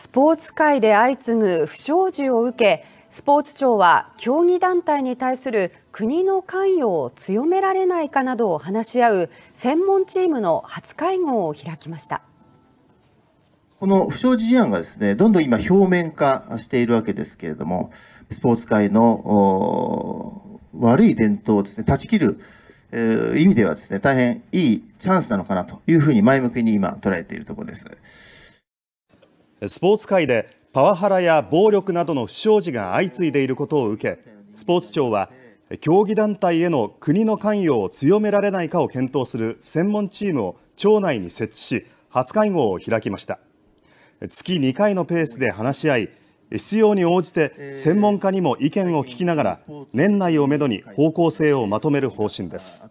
スポーツ界で相次ぐ不祥事を受けスポーツ庁は競技団体に対する国の関与を強められないかなどを話し合う専門チームの初会合を開きましたこの不祥事事案がですねどんどん今表面化しているわけですけれどもスポーツ界の悪い伝統をですね断ち切る意味ではですね大変いいチャンスなのかなというふうに前向きに今捉えているところです。スポーツ界でパワハラや暴力などの不祥事が相次いでいることを受けスポーツ庁は競技団体への国の関与を強められないかを検討する専門チームを庁内に設置し初会合を開きました月2回のペースで話し合い必要に応じて専門家にも意見を聞きながら年内をめどに方向性をまとめる方針です。